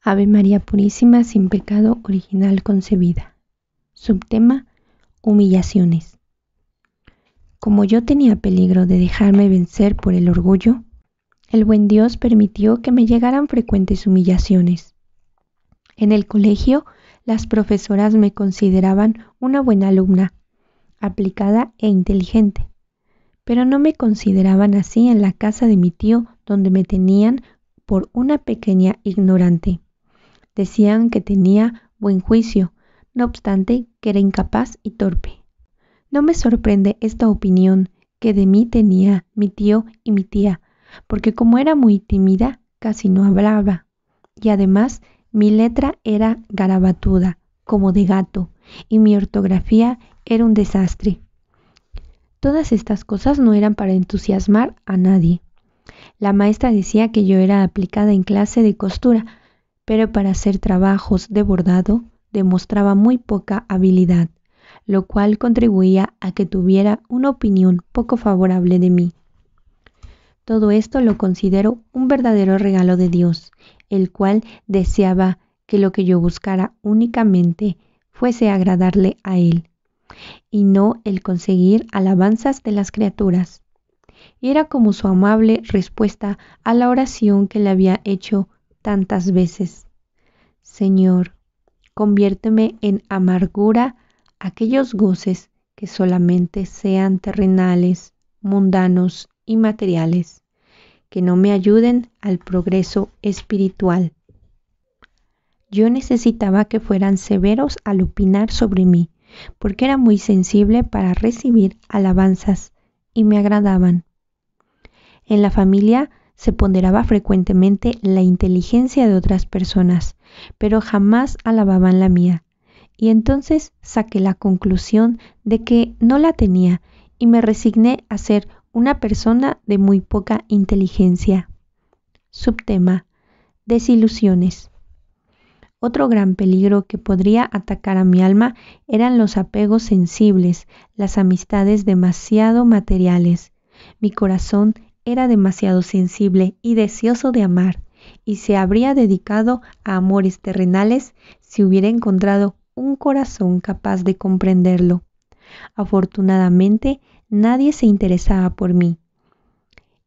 Ave María Purísima sin pecado original concebida. Subtema, humillaciones. Como yo tenía peligro de dejarme vencer por el orgullo, el buen Dios permitió que me llegaran frecuentes humillaciones. En el colegio, las profesoras me consideraban una buena alumna, aplicada e inteligente, pero no me consideraban así en la casa de mi tío donde me tenían por una pequeña ignorante. Decían que tenía buen juicio, no obstante que era incapaz y torpe. No me sorprende esta opinión que de mí tenía mi tío y mi tía, porque como era muy tímida, casi no hablaba. Y además mi letra era garabatuda, como de gato, y mi ortografía era un desastre. Todas estas cosas no eran para entusiasmar a nadie. La maestra decía que yo era aplicada en clase de costura, pero para hacer trabajos de bordado demostraba muy poca habilidad, lo cual contribuía a que tuviera una opinión poco favorable de mí. Todo esto lo considero un verdadero regalo de Dios, el cual deseaba que lo que yo buscara únicamente fuese agradarle a Él, y no el conseguir alabanzas de las criaturas. Era como su amable respuesta a la oración que le había hecho tantas veces. Señor, conviérteme en amargura aquellos goces que solamente sean terrenales, mundanos y materiales, que no me ayuden al progreso espiritual. Yo necesitaba que fueran severos al opinar sobre mí, porque era muy sensible para recibir alabanzas y me agradaban. En la familia se ponderaba frecuentemente la inteligencia de otras personas, pero jamás alababan la mía. Y entonces saqué la conclusión de que no la tenía y me resigné a ser una persona de muy poca inteligencia. Subtema. Desilusiones. Otro gran peligro que podría atacar a mi alma eran los apegos sensibles, las amistades demasiado materiales. Mi corazón era demasiado sensible y deseoso de amar, y se habría dedicado a amores terrenales si hubiera encontrado un corazón capaz de comprenderlo. Afortunadamente, nadie se interesaba por mí.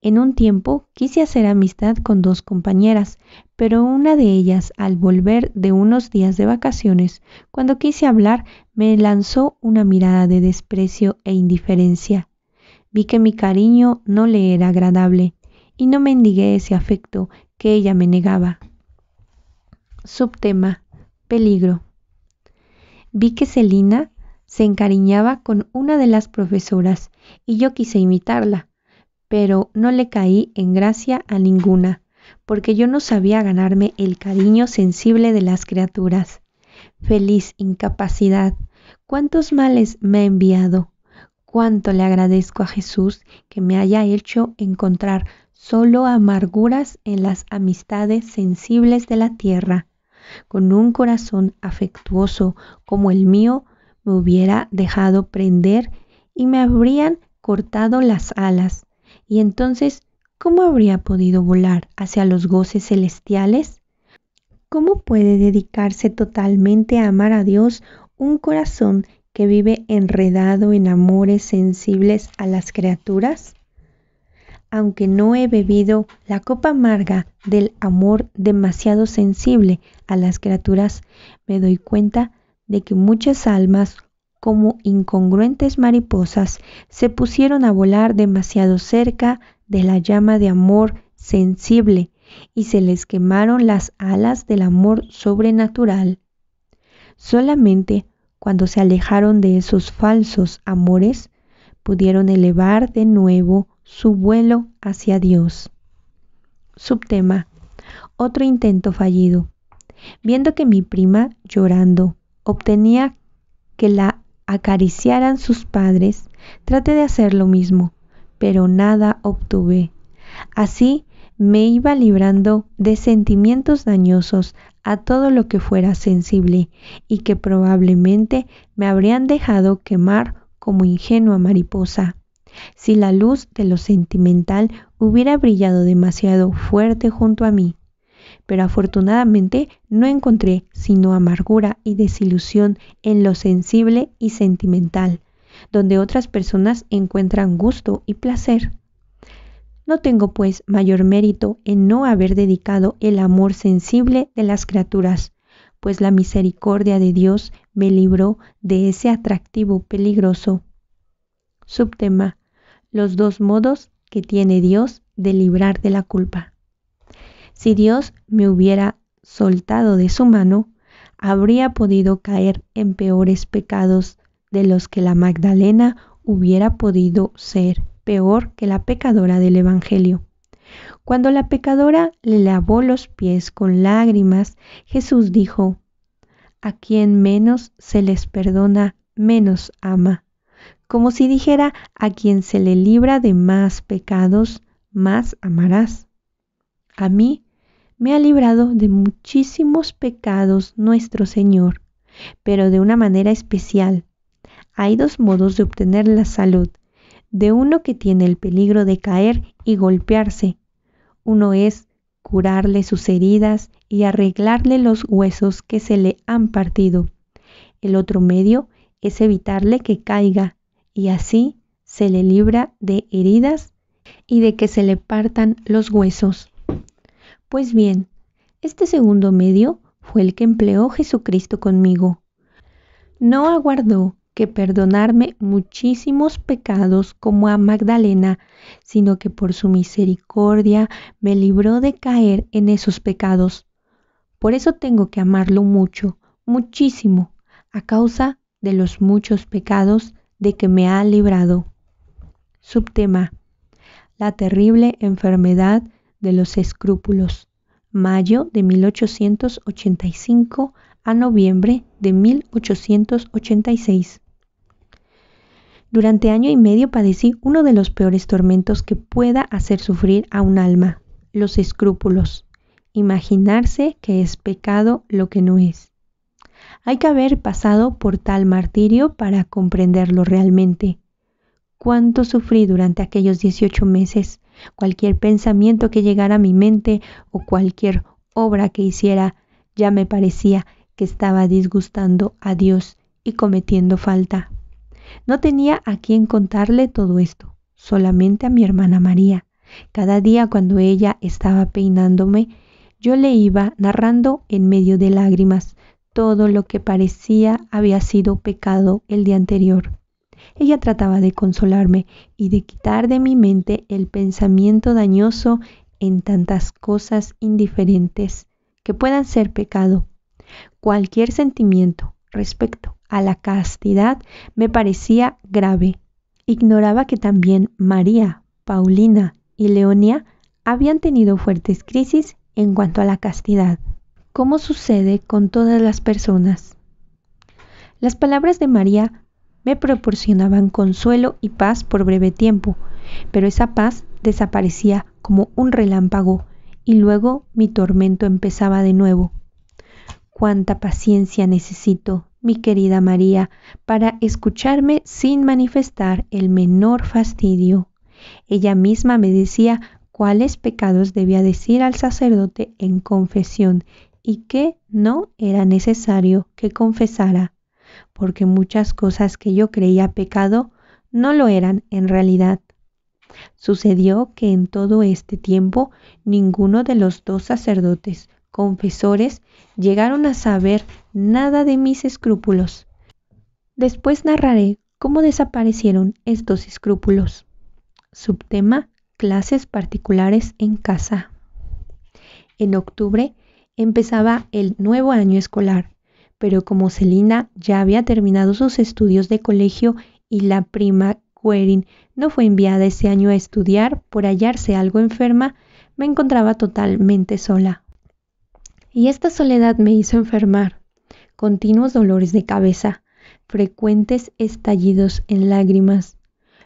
En un tiempo quise hacer amistad con dos compañeras, pero una de ellas, al volver de unos días de vacaciones, cuando quise hablar, me lanzó una mirada de desprecio e indiferencia. Vi que mi cariño no le era agradable y no mendigué ese afecto que ella me negaba. Subtema. Peligro. Vi que Celina se encariñaba con una de las profesoras y yo quise imitarla, pero no le caí en gracia a ninguna, porque yo no sabía ganarme el cariño sensible de las criaturas. Feliz incapacidad. ¿Cuántos males me ha enviado? cuánto le agradezco a Jesús que me haya hecho encontrar solo amarguras en las amistades sensibles de la tierra. Con un corazón afectuoso como el mío, me hubiera dejado prender y me habrían cortado las alas. Y entonces, ¿cómo habría podido volar hacia los goces celestiales? ¿Cómo puede dedicarse totalmente a amar a Dios un corazón que vive enredado en amores sensibles a las criaturas? Aunque no he bebido la copa amarga del amor demasiado sensible a las criaturas, me doy cuenta de que muchas almas, como incongruentes mariposas, se pusieron a volar demasiado cerca de la llama de amor sensible y se les quemaron las alas del amor sobrenatural. Solamente cuando se alejaron de esos falsos amores, pudieron elevar de nuevo su vuelo hacia Dios. Subtema. Otro intento fallido. Viendo que mi prima, llorando, obtenía que la acariciaran sus padres, traté de hacer lo mismo, pero nada obtuve. Así me iba librando de sentimientos dañosos a todo lo que fuera sensible y que probablemente me habrían dejado quemar como ingenua mariposa. Si la luz de lo sentimental hubiera brillado demasiado fuerte junto a mí. Pero afortunadamente no encontré sino amargura y desilusión en lo sensible y sentimental, donde otras personas encuentran gusto y placer. No tengo pues mayor mérito en no haber dedicado el amor sensible de las criaturas, pues la misericordia de Dios me libró de ese atractivo peligroso. Subtema. Los dos modos que tiene Dios de librar de la culpa. Si Dios me hubiera soltado de su mano, habría podido caer en peores pecados de los que la Magdalena hubiera podido ser peor que la pecadora del Evangelio. Cuando la pecadora le lavó los pies con lágrimas, Jesús dijo, A quien menos se les perdona, menos ama. Como si dijera, a quien se le libra de más pecados, más amarás. A mí me ha librado de muchísimos pecados nuestro Señor, pero de una manera especial. Hay dos modos de obtener la salud, de uno que tiene el peligro de caer y golpearse. Uno es curarle sus heridas y arreglarle los huesos que se le han partido. El otro medio es evitarle que caiga y así se le libra de heridas y de que se le partan los huesos. Pues bien, este segundo medio fue el que empleó Jesucristo conmigo. No aguardó que perdonarme muchísimos pecados como a Magdalena, sino que por su misericordia me libró de caer en esos pecados. Por eso tengo que amarlo mucho, muchísimo, a causa de los muchos pecados de que me ha librado. Subtema. La terrible enfermedad de los escrúpulos. Mayo de 1885 a noviembre de 1886. Durante año y medio padecí uno de los peores tormentos que pueda hacer sufrir a un alma, los escrúpulos. Imaginarse que es pecado lo que no es. Hay que haber pasado por tal martirio para comprenderlo realmente. Cuánto sufrí durante aquellos 18 meses. Cualquier pensamiento que llegara a mi mente o cualquier obra que hiciera ya me parecía que estaba disgustando a Dios y cometiendo falta. No tenía a quien contarle todo esto, solamente a mi hermana María. Cada día cuando ella estaba peinándome, yo le iba narrando en medio de lágrimas todo lo que parecía había sido pecado el día anterior. Ella trataba de consolarme y de quitar de mi mente el pensamiento dañoso en tantas cosas indiferentes que puedan ser pecado, cualquier sentimiento respecto a la castidad me parecía grave. Ignoraba que también María, Paulina y Leonia habían tenido fuertes crisis en cuanto a la castidad, como sucede con todas las personas. Las palabras de María me proporcionaban consuelo y paz por breve tiempo, pero esa paz desaparecía como un relámpago y luego mi tormento empezaba de nuevo. Cuánta paciencia necesito, mi querida María, para escucharme sin manifestar el menor fastidio. Ella misma me decía cuáles pecados debía decir al sacerdote en confesión y que no era necesario que confesara, porque muchas cosas que yo creía pecado no lo eran en realidad. Sucedió que en todo este tiempo ninguno de los dos sacerdotes confesores llegaron a saber nada de mis escrúpulos. Después narraré cómo desaparecieron estos escrúpulos. Subtema, clases particulares en casa. En octubre empezaba el nuevo año escolar, pero como Selina ya había terminado sus estudios de colegio y la prima Querin no fue enviada ese año a estudiar por hallarse algo enferma, me encontraba totalmente sola y esta soledad me hizo enfermar. Continuos dolores de cabeza, frecuentes estallidos en lágrimas.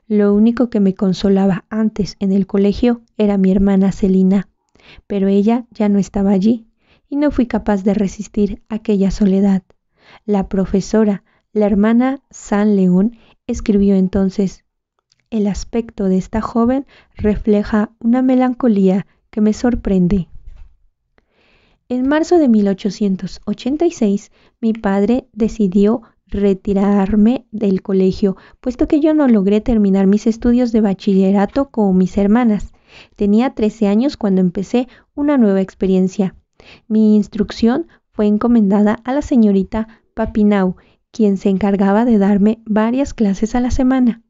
Lo único que me consolaba antes en el colegio era mi hermana Celina, pero ella ya no estaba allí y no fui capaz de resistir aquella soledad. La profesora, la hermana San León, escribió entonces, El aspecto de esta joven refleja una melancolía que me sorprende. En marzo de 1886, mi padre decidió retirarme del colegio, puesto que yo no logré terminar mis estudios de bachillerato como mis hermanas. Tenía 13 años cuando empecé una nueva experiencia. Mi instrucción fue encomendada a la señorita Papinau, quien se encargaba de darme varias clases a la semana.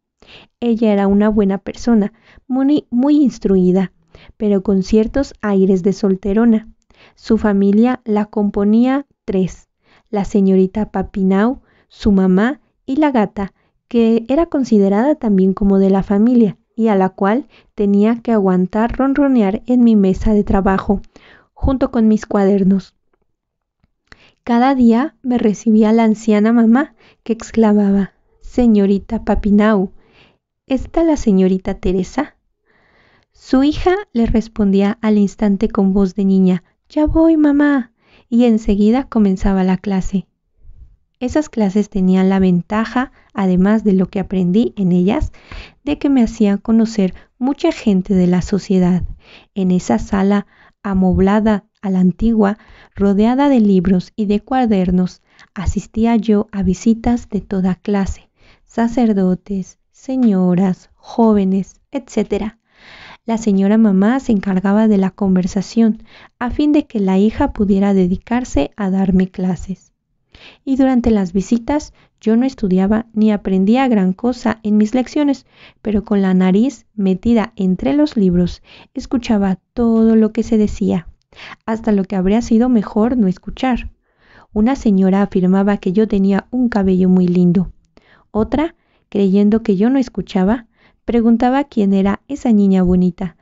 Ella era una buena persona, muy instruida, pero con ciertos aires de solterona. Su familia la componía tres, la señorita Papinau, su mamá y la gata, que era considerada también como de la familia y a la cual tenía que aguantar ronronear en mi mesa de trabajo, junto con mis cuadernos. Cada día me recibía la anciana mamá, que exclamaba, Señorita Papinau, ¿está la señorita Teresa? Su hija le respondía al instante con voz de niña, ya voy, mamá. Y enseguida comenzaba la clase. Esas clases tenían la ventaja, además de lo que aprendí en ellas, de que me hacían conocer mucha gente de la sociedad. En esa sala amoblada a la antigua, rodeada de libros y de cuadernos, asistía yo a visitas de toda clase, sacerdotes, señoras, jóvenes, etc. La señora mamá se encargaba de la conversación a fin de que la hija pudiera dedicarse a darme clases. Y durante las visitas yo no estudiaba ni aprendía gran cosa en mis lecciones, pero con la nariz metida entre los libros escuchaba todo lo que se decía, hasta lo que habría sido mejor no escuchar. Una señora afirmaba que yo tenía un cabello muy lindo, otra, creyendo que yo no escuchaba, preguntaba quién era esa niña bonita.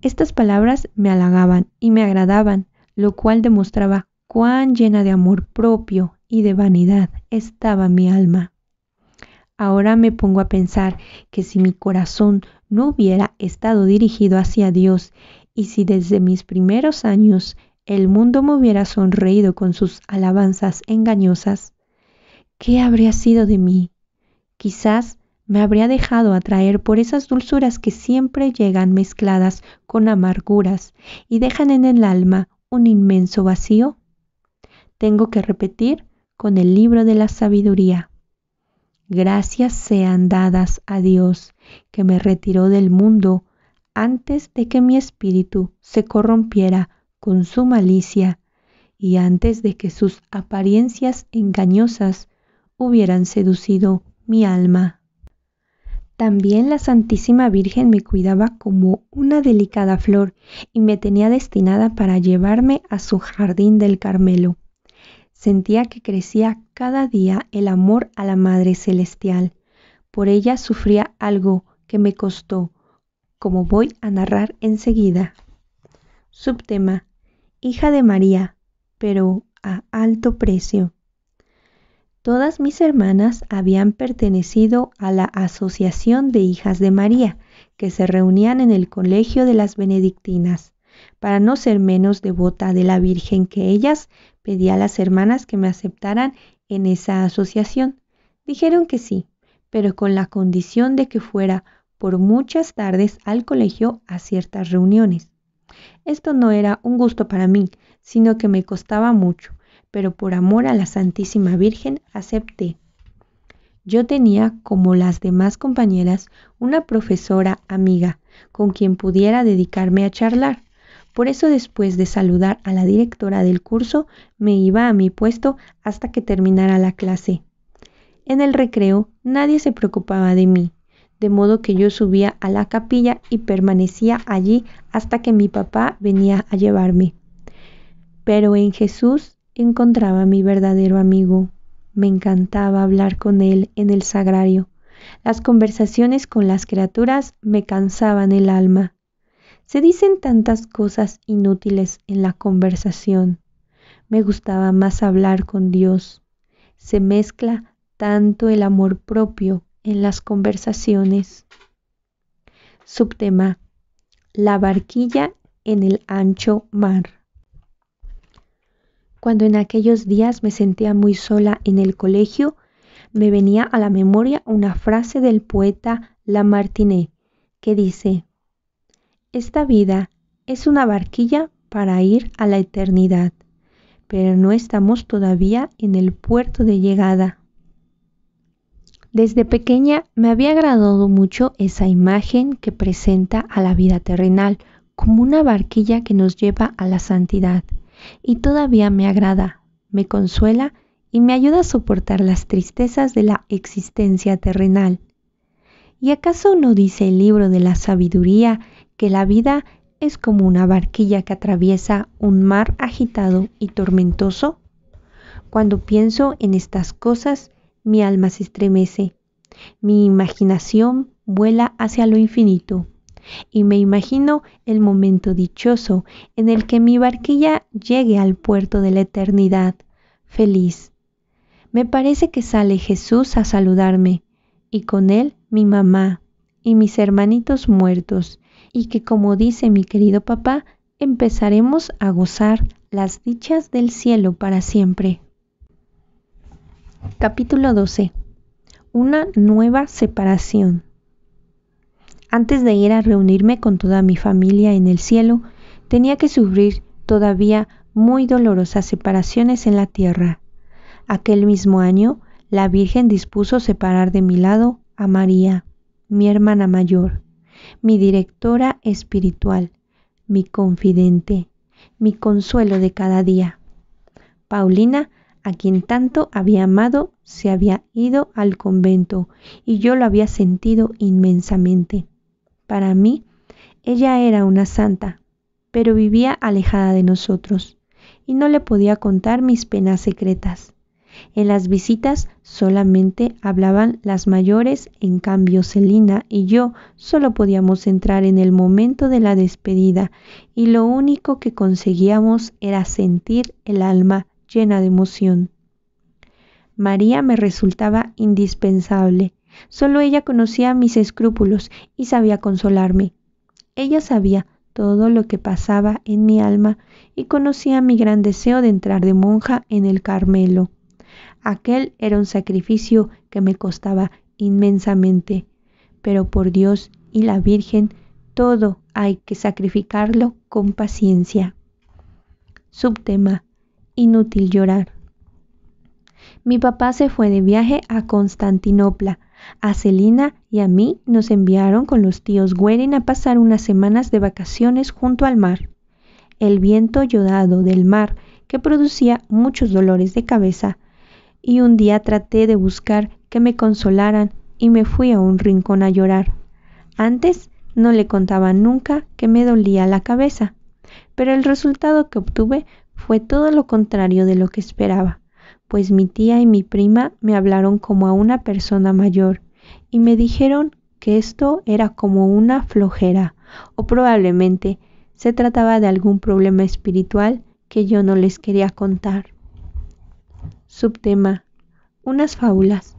Estas palabras me halagaban y me agradaban, lo cual demostraba cuán llena de amor propio y de vanidad estaba mi alma. Ahora me pongo a pensar que si mi corazón no hubiera estado dirigido hacia Dios y si desde mis primeros años el mundo me hubiera sonreído con sus alabanzas engañosas, ¿qué habría sido de mí? Quizás me habría dejado atraer por esas dulzuras que siempre llegan mezcladas con amarguras y dejan en el alma un inmenso vacío? Tengo que repetir con el libro de la sabiduría. Gracias sean dadas a Dios, que me retiró del mundo antes de que mi espíritu se corrompiera con su malicia y antes de que sus apariencias engañosas hubieran seducido mi alma. También la Santísima Virgen me cuidaba como una delicada flor y me tenía destinada para llevarme a su jardín del Carmelo. Sentía que crecía cada día el amor a la Madre Celestial. Por ella sufría algo que me costó, como voy a narrar enseguida. Subtema. Hija de María, pero a alto precio. Todas mis hermanas habían pertenecido a la Asociación de Hijas de María, que se reunían en el Colegio de las Benedictinas. Para no ser menos devota de la Virgen que ellas, pedí a las hermanas que me aceptaran en esa asociación. Dijeron que sí, pero con la condición de que fuera por muchas tardes al colegio a ciertas reuniones. Esto no era un gusto para mí, sino que me costaba mucho pero por amor a la Santísima Virgen acepté. Yo tenía, como las demás compañeras, una profesora amiga, con quien pudiera dedicarme a charlar. Por eso después de saludar a la directora del curso, me iba a mi puesto hasta que terminara la clase. En el recreo nadie se preocupaba de mí, de modo que yo subía a la capilla y permanecía allí hasta que mi papá venía a llevarme. Pero en Jesús encontraba a mi verdadero amigo. Me encantaba hablar con él en el sagrario. Las conversaciones con las criaturas me cansaban el alma. Se dicen tantas cosas inútiles en la conversación. Me gustaba más hablar con Dios. Se mezcla tanto el amor propio en las conversaciones. Subtema. La barquilla en el ancho mar. Cuando en aquellos días me sentía muy sola en el colegio, me venía a la memoria una frase del poeta Lamartine que dice, Esta vida es una barquilla para ir a la eternidad, pero no estamos todavía en el puerto de llegada. Desde pequeña me había agradado mucho esa imagen que presenta a la vida terrenal como una barquilla que nos lleva a la santidad y todavía me agrada, me consuela y me ayuda a soportar las tristezas de la existencia terrenal. ¿Y acaso no dice el libro de la sabiduría que la vida es como una barquilla que atraviesa un mar agitado y tormentoso? Cuando pienso en estas cosas, mi alma se estremece, mi imaginación vuela hacia lo infinito y me imagino el momento dichoso en el que mi barquilla llegue al puerto de la eternidad, feliz. Me parece que sale Jesús a saludarme, y con él mi mamá y mis hermanitos muertos, y que como dice mi querido papá, empezaremos a gozar las dichas del cielo para siempre. Capítulo 12. Una nueva separación. Antes de ir a reunirme con toda mi familia en el cielo, tenía que sufrir todavía muy dolorosas separaciones en la tierra. Aquel mismo año, la Virgen dispuso separar de mi lado a María, mi hermana mayor, mi directora espiritual, mi confidente, mi consuelo de cada día. Paulina, a quien tanto había amado, se había ido al convento y yo lo había sentido inmensamente. Para mí, ella era una santa, pero vivía alejada de nosotros y no le podía contar mis penas secretas. En las visitas solamente hablaban las mayores, en cambio Celina y yo solo podíamos entrar en el momento de la despedida y lo único que conseguíamos era sentir el alma llena de emoción. María me resultaba indispensable Solo ella conocía mis escrúpulos y sabía consolarme. Ella sabía todo lo que pasaba en mi alma y conocía mi gran deseo de entrar de monja en el Carmelo. Aquel era un sacrificio que me costaba inmensamente, pero por Dios y la Virgen todo hay que sacrificarlo con paciencia. Subtema. Inútil llorar. Mi papá se fue de viaje a Constantinopla a Celina y a mí nos enviaron con los tíos Guerin a pasar unas semanas de vacaciones junto al mar. El viento yodado del mar, que producía muchos dolores de cabeza, y un día traté de buscar que me consolaran y me fui a un rincón a llorar. Antes no le contaba nunca que me dolía la cabeza, pero el resultado que obtuve fue todo lo contrario de lo que esperaba pues mi tía y mi prima me hablaron como a una persona mayor y me dijeron que esto era como una flojera o probablemente se trataba de algún problema espiritual que yo no les quería contar. Subtema. Unas fábulas.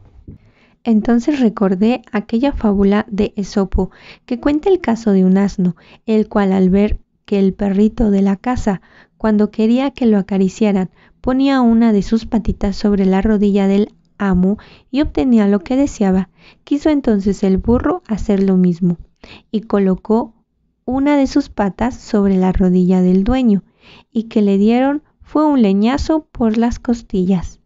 Entonces recordé aquella fábula de Esopo que cuenta el caso de un asno, el cual al ver que el perrito de la casa, cuando quería que lo acariciaran, ponía una de sus patitas sobre la rodilla del amo y obtenía lo que deseaba. Quiso entonces el burro hacer lo mismo y colocó una de sus patas sobre la rodilla del dueño y que le dieron fue un leñazo por las costillas.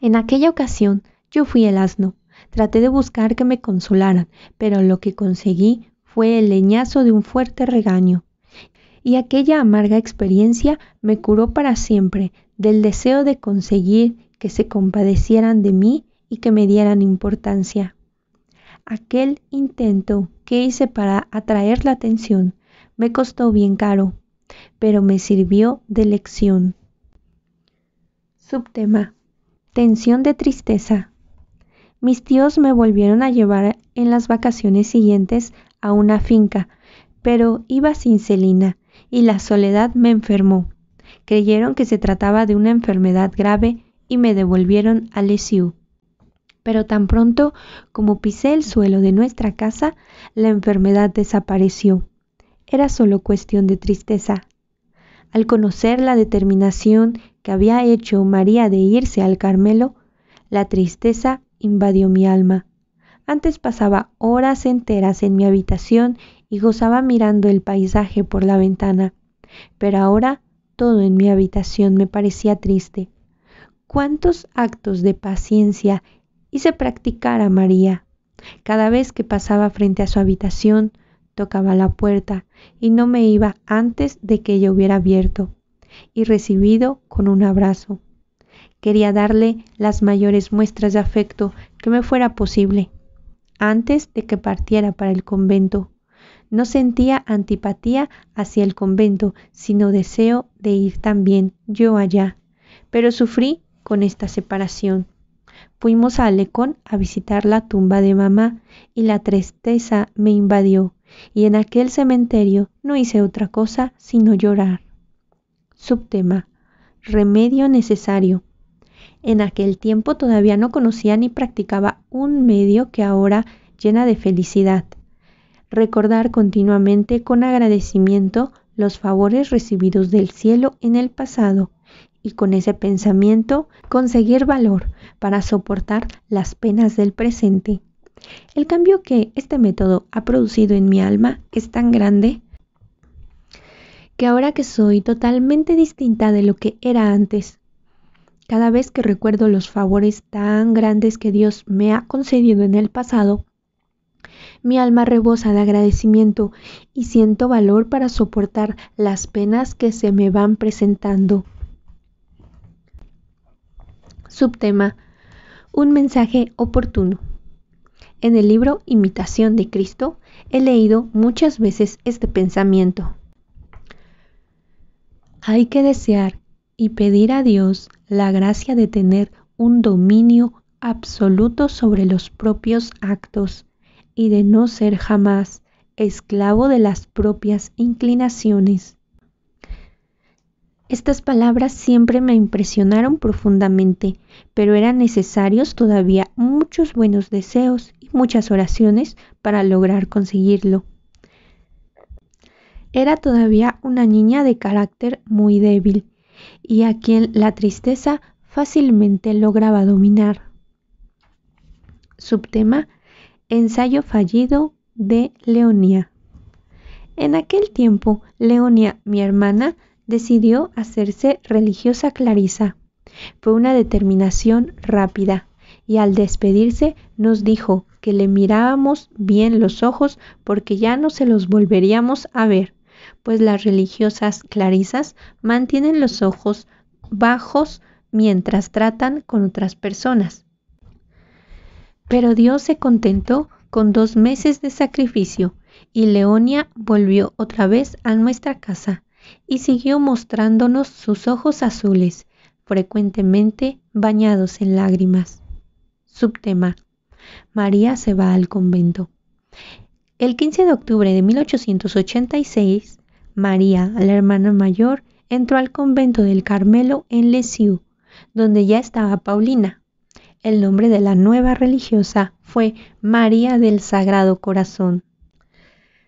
En aquella ocasión yo fui el asno. Traté de buscar que me consolaran, pero lo que conseguí fue el leñazo de un fuerte regaño y aquella amarga experiencia me curó para siempre del deseo de conseguir que se compadecieran de mí y que me dieran importancia. Aquel intento que hice para atraer la atención me costó bien caro, pero me sirvió de lección. Subtema. Tensión de tristeza. Mis tíos me volvieron a llevar en las vacaciones siguientes a una finca, pero iba sin Celina, y la soledad me enfermó. Creyeron que se trataba de una enfermedad grave y me devolvieron a Lesio. Pero tan pronto como pisé el suelo de nuestra casa, la enfermedad desapareció. Era solo cuestión de tristeza. Al conocer la determinación que había hecho María de irse al Carmelo, la tristeza invadió mi alma. Antes pasaba horas enteras en mi habitación y gozaba mirando el paisaje por la ventana, pero ahora todo en mi habitación me parecía triste. ¿Cuántos actos de paciencia hice practicar a María? Cada vez que pasaba frente a su habitación, tocaba la puerta y no me iba antes de que ella hubiera abierto y recibido con un abrazo. Quería darle las mayores muestras de afecto que me fuera posible antes de que partiera para el convento. No sentía antipatía hacia el convento, sino deseo de ir también yo allá. Pero sufrí con esta separación. Fuimos a Alecón a visitar la tumba de mamá y la tristeza me invadió y en aquel cementerio no hice otra cosa sino llorar. Subtema. Remedio necesario. En aquel tiempo todavía no conocía ni practicaba un medio que ahora llena de felicidad recordar continuamente con agradecimiento los favores recibidos del cielo en el pasado y con ese pensamiento conseguir valor para soportar las penas del presente. El cambio que este método ha producido en mi alma es tan grande que ahora que soy totalmente distinta de lo que era antes, cada vez que recuerdo los favores tan grandes que Dios me ha concedido en el pasado, mi alma rebosa de agradecimiento y siento valor para soportar las penas que se me van presentando. Subtema. Un mensaje oportuno. En el libro Imitación de Cristo he leído muchas veces este pensamiento. Hay que desear y pedir a Dios la gracia de tener un dominio absoluto sobre los propios actos y de no ser jamás esclavo de las propias inclinaciones. Estas palabras siempre me impresionaron profundamente, pero eran necesarios todavía muchos buenos deseos y muchas oraciones para lograr conseguirlo. Era todavía una niña de carácter muy débil y a quien la tristeza fácilmente lograba dominar. Subtema Ensayo fallido de Leonia. En aquel tiempo, Leonia, mi hermana, decidió hacerse religiosa clarisa. Fue una determinación rápida, y al despedirse nos dijo que le mirábamos bien los ojos porque ya no se los volveríamos a ver, pues las religiosas clarisas mantienen los ojos bajos mientras tratan con otras personas. Pero Dios se contentó con dos meses de sacrificio y Leonia volvió otra vez a nuestra casa y siguió mostrándonos sus ojos azules, frecuentemente bañados en lágrimas. Subtema. María se va al convento. El 15 de octubre de 1886, María, la hermana mayor, entró al convento del Carmelo en Lesiu, donde ya estaba Paulina, el nombre de la nueva religiosa fue María del Sagrado Corazón.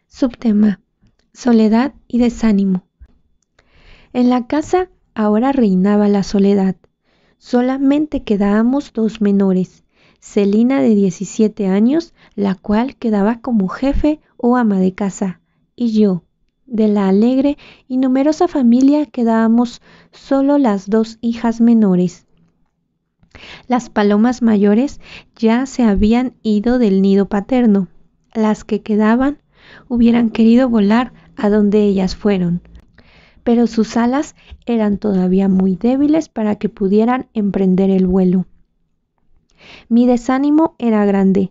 Subtema. Soledad y desánimo. En la casa ahora reinaba la soledad. Solamente quedábamos dos menores, Celina de 17 años, la cual quedaba como jefe o ama de casa, y yo. De la alegre y numerosa familia quedábamos solo las dos hijas menores. Las palomas mayores ya se habían ido del nido paterno. Las que quedaban hubieran querido volar a donde ellas fueron, pero sus alas eran todavía muy débiles para que pudieran emprender el vuelo. Mi desánimo era grande.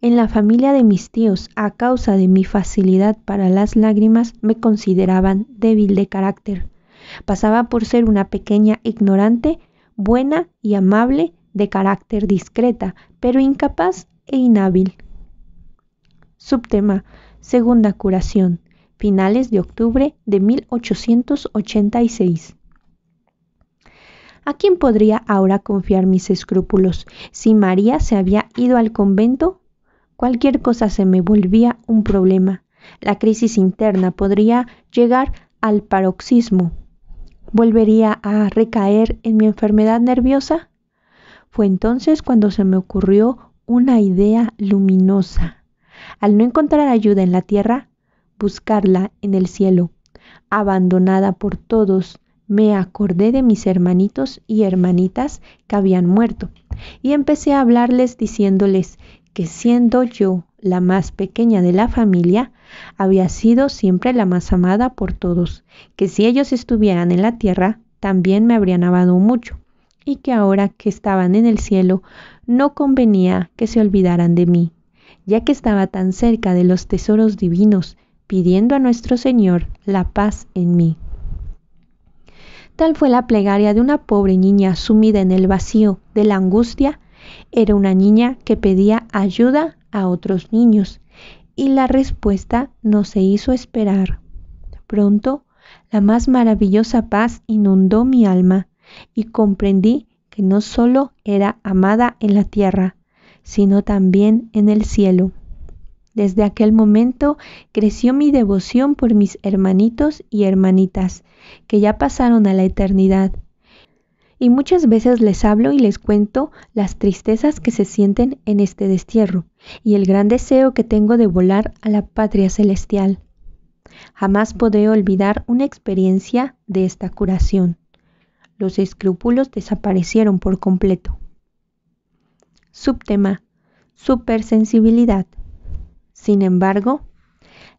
En la familia de mis tíos, a causa de mi facilidad para las lágrimas, me consideraban débil de carácter. Pasaba por ser una pequeña ignorante buena y amable, de carácter discreta, pero incapaz e inhábil. Subtema. Segunda curación. Finales de octubre de 1886. ¿A quién podría ahora confiar mis escrúpulos? Si María se había ido al convento, cualquier cosa se me volvía un problema. La crisis interna podría llegar al paroxismo. ¿Volvería a recaer en mi enfermedad nerviosa? Fue entonces cuando se me ocurrió una idea luminosa. Al no encontrar ayuda en la tierra, buscarla en el cielo. Abandonada por todos, me acordé de mis hermanitos y hermanitas que habían muerto y empecé a hablarles diciéndoles que siendo yo la más pequeña de la familia, había sido siempre la más amada por todos, que si ellos estuvieran en la tierra, también me habrían amado mucho, y que ahora que estaban en el cielo, no convenía que se olvidaran de mí, ya que estaba tan cerca de los tesoros divinos, pidiendo a nuestro Señor la paz en mí. Tal fue la plegaria de una pobre niña sumida en el vacío de la angustia. Era una niña que pedía ayuda a otros niños y la respuesta no se hizo esperar. Pronto, la más maravillosa paz inundó mi alma y comprendí que no solo era amada en la tierra, sino también en el cielo. Desde aquel momento creció mi devoción por mis hermanitos y hermanitas, que ya pasaron a la eternidad. Y muchas veces les hablo y les cuento las tristezas que se sienten en este destierro, y el gran deseo que tengo de volar a la patria celestial. Jamás podré olvidar una experiencia de esta curación. Los escrúpulos desaparecieron por completo. Subtema. Supersensibilidad. Sin embargo,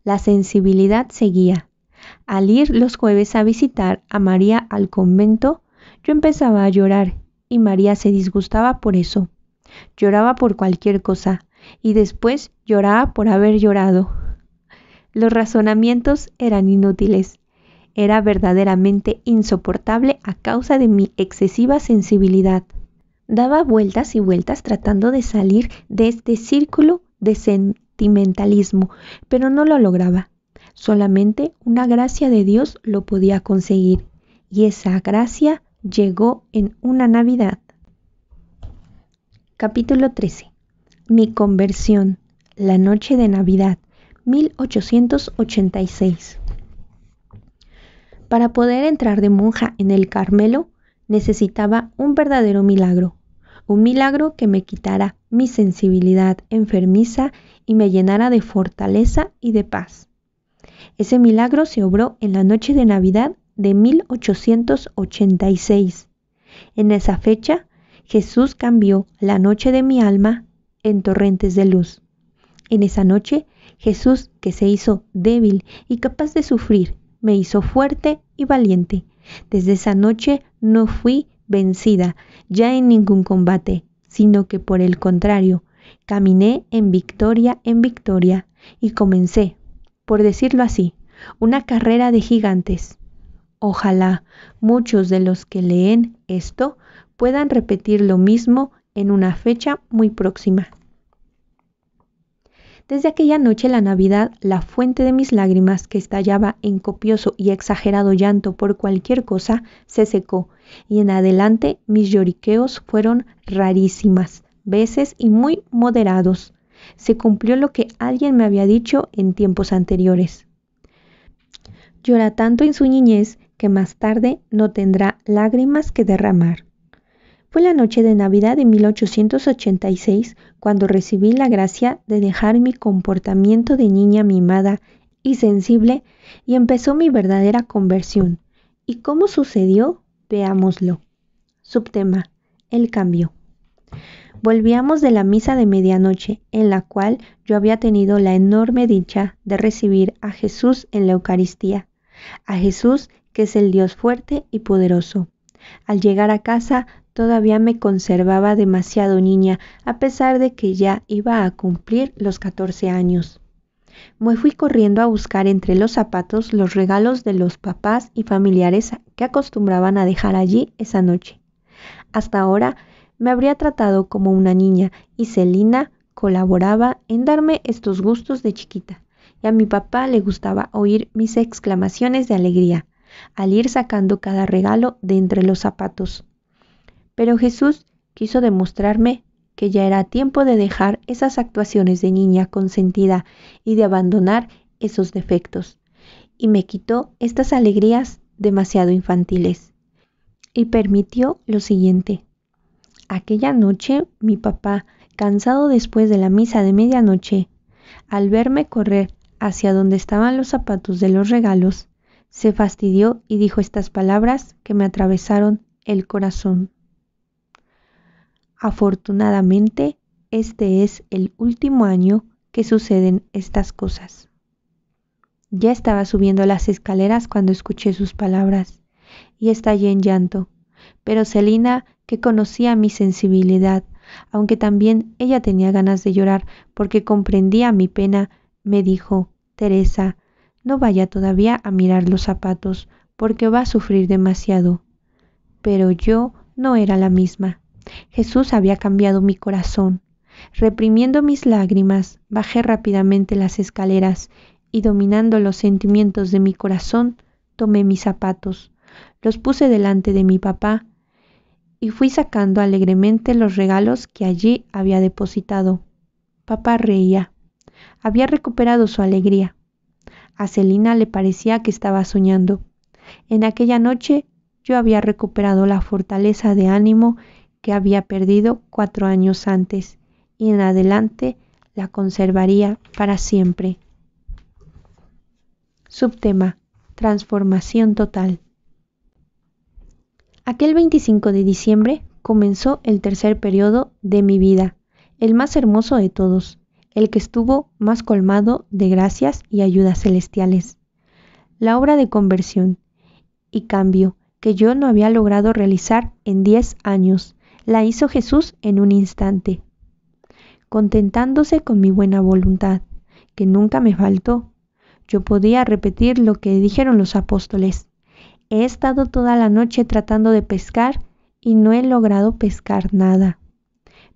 la sensibilidad seguía. Al ir los jueves a visitar a María al convento, yo empezaba a llorar y María se disgustaba por eso. Lloraba por cualquier cosa, y después lloraba por haber llorado. Los razonamientos eran inútiles. Era verdaderamente insoportable a causa de mi excesiva sensibilidad. Daba vueltas y vueltas tratando de salir de este círculo de sentimentalismo, pero no lo lograba. Solamente una gracia de Dios lo podía conseguir, y esa gracia llegó en una Navidad. Capítulo 13. Mi conversión, la noche de Navidad, 1886. Para poder entrar de monja en el Carmelo, necesitaba un verdadero milagro, un milagro que me quitara mi sensibilidad enfermiza y me llenara de fortaleza y de paz. Ese milagro se obró en la noche de Navidad de 1886. En esa fecha, Jesús cambió la noche de mi alma en torrentes de luz. En esa noche, Jesús, que se hizo débil y capaz de sufrir, me hizo fuerte y valiente. Desde esa noche no fui vencida ya en ningún combate, sino que por el contrario, caminé en victoria en victoria y comencé, por decirlo así, una carrera de gigantes. Ojalá muchos de los que leen esto puedan repetir lo mismo en una fecha muy próxima. Desde aquella noche la Navidad, la fuente de mis lágrimas que estallaba en copioso y exagerado llanto por cualquier cosa, se secó, y en adelante mis lloriqueos fueron rarísimas, veces y muy moderados. Se cumplió lo que alguien me había dicho en tiempos anteriores. Llora tanto en su niñez que más tarde no tendrá lágrimas que derramar. Fue la noche de Navidad de 1886 cuando recibí la gracia de dejar mi comportamiento de niña mimada y sensible y empezó mi verdadera conversión. ¿Y cómo sucedió? Veámoslo. Subtema. El cambio. Volvíamos de la misa de medianoche, en la cual yo había tenido la enorme dicha de recibir a Jesús en la Eucaristía, a Jesús que es el Dios fuerte y poderoso. Al llegar a casa Todavía me conservaba demasiado niña, a pesar de que ya iba a cumplir los 14 años. Me fui corriendo a buscar entre los zapatos los regalos de los papás y familiares que acostumbraban a dejar allí esa noche. Hasta ahora me habría tratado como una niña y Celina colaboraba en darme estos gustos de chiquita, y a mi papá le gustaba oír mis exclamaciones de alegría al ir sacando cada regalo de entre los zapatos. Pero Jesús quiso demostrarme que ya era tiempo de dejar esas actuaciones de niña consentida y de abandonar esos defectos. Y me quitó estas alegrías demasiado infantiles. Y permitió lo siguiente. Aquella noche mi papá, cansado después de la misa de medianoche, al verme correr hacia donde estaban los zapatos de los regalos, se fastidió y dijo estas palabras que me atravesaron el corazón. Afortunadamente, este es el último año que suceden estas cosas. Ya estaba subiendo las escaleras cuando escuché sus palabras y estallé en llanto. Pero Selina, que conocía mi sensibilidad, aunque también ella tenía ganas de llorar porque comprendía mi pena, me dijo, Teresa, no vaya todavía a mirar los zapatos porque va a sufrir demasiado. Pero yo no era la misma. Jesús había cambiado mi corazón. Reprimiendo mis lágrimas, bajé rápidamente las escaleras y dominando los sentimientos de mi corazón, tomé mis zapatos, los puse delante de mi papá y fui sacando alegremente los regalos que allí había depositado. Papá reía. Había recuperado su alegría. A Celina le parecía que estaba soñando. En aquella noche yo había recuperado la fortaleza de ánimo que había perdido cuatro años antes y en adelante la conservaría para siempre. Subtema. Transformación total. Aquel 25 de diciembre comenzó el tercer periodo de mi vida, el más hermoso de todos, el que estuvo más colmado de gracias y ayudas celestiales. La obra de conversión y cambio que yo no había logrado realizar en diez años la hizo Jesús en un instante, contentándose con mi buena voluntad, que nunca me faltó. Yo podía repetir lo que dijeron los apóstoles. He estado toda la noche tratando de pescar y no he logrado pescar nada.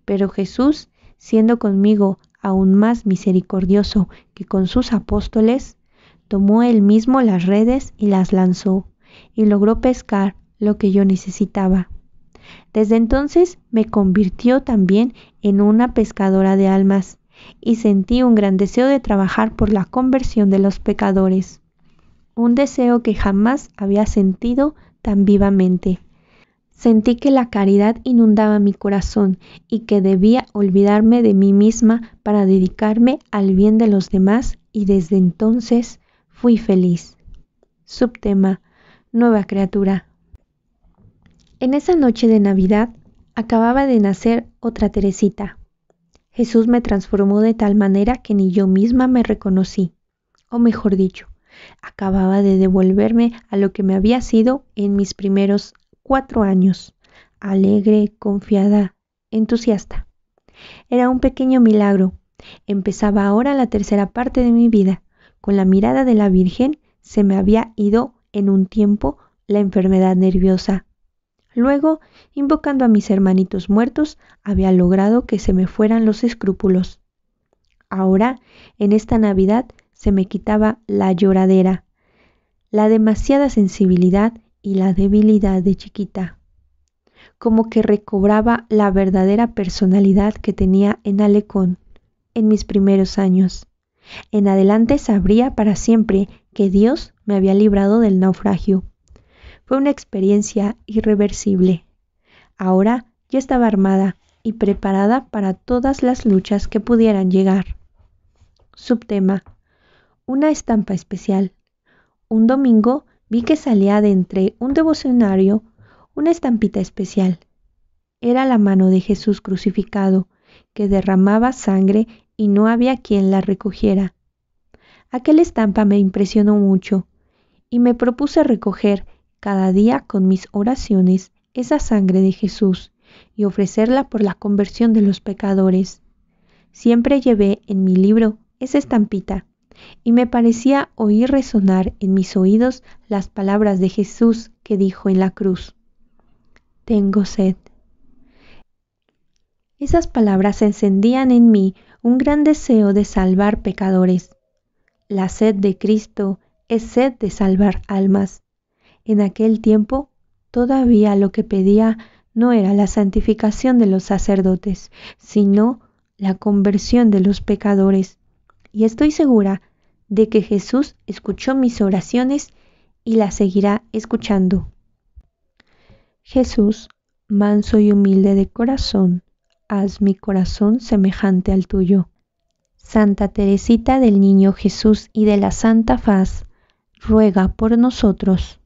Pero Jesús, siendo conmigo aún más misericordioso que con sus apóstoles, tomó él mismo las redes y las lanzó, y logró pescar lo que yo necesitaba. Desde entonces me convirtió también en una pescadora de almas y sentí un gran deseo de trabajar por la conversión de los pecadores, un deseo que jamás había sentido tan vivamente. Sentí que la caridad inundaba mi corazón y que debía olvidarme de mí misma para dedicarme al bien de los demás y desde entonces fui feliz. Subtema, nueva criatura. En esa noche de Navidad acababa de nacer otra Teresita. Jesús me transformó de tal manera que ni yo misma me reconocí, o mejor dicho, acababa de devolverme a lo que me había sido en mis primeros cuatro años, alegre, confiada, entusiasta. Era un pequeño milagro. Empezaba ahora la tercera parte de mi vida. Con la mirada de la Virgen se me había ido en un tiempo la enfermedad nerviosa Luego, invocando a mis hermanitos muertos, había logrado que se me fueran los escrúpulos. Ahora, en esta Navidad, se me quitaba la lloradera, la demasiada sensibilidad y la debilidad de chiquita. Como que recobraba la verdadera personalidad que tenía en Alecón, en mis primeros años. En adelante sabría para siempre que Dios me había librado del naufragio. Fue una experiencia irreversible. Ahora ya estaba armada y preparada para todas las luchas que pudieran llegar. Subtema. Una estampa especial. Un domingo vi que salía de entre un devocionario una estampita especial. Era la mano de Jesús crucificado, que derramaba sangre y no había quien la recogiera. Aquella estampa me impresionó mucho y me propuse recoger cada día con mis oraciones esa sangre de Jesús y ofrecerla por la conversión de los pecadores. Siempre llevé en mi libro esa estampita y me parecía oír resonar en mis oídos las palabras de Jesús que dijo en la cruz. Tengo sed. Esas palabras encendían en mí un gran deseo de salvar pecadores. La sed de Cristo es sed de salvar almas. En aquel tiempo todavía lo que pedía no era la santificación de los sacerdotes, sino la conversión de los pecadores. Y estoy segura de que Jesús escuchó mis oraciones y las seguirá escuchando. Jesús, manso y humilde de corazón, haz mi corazón semejante al tuyo. Santa Teresita del Niño Jesús y de la Santa Faz, ruega por nosotros.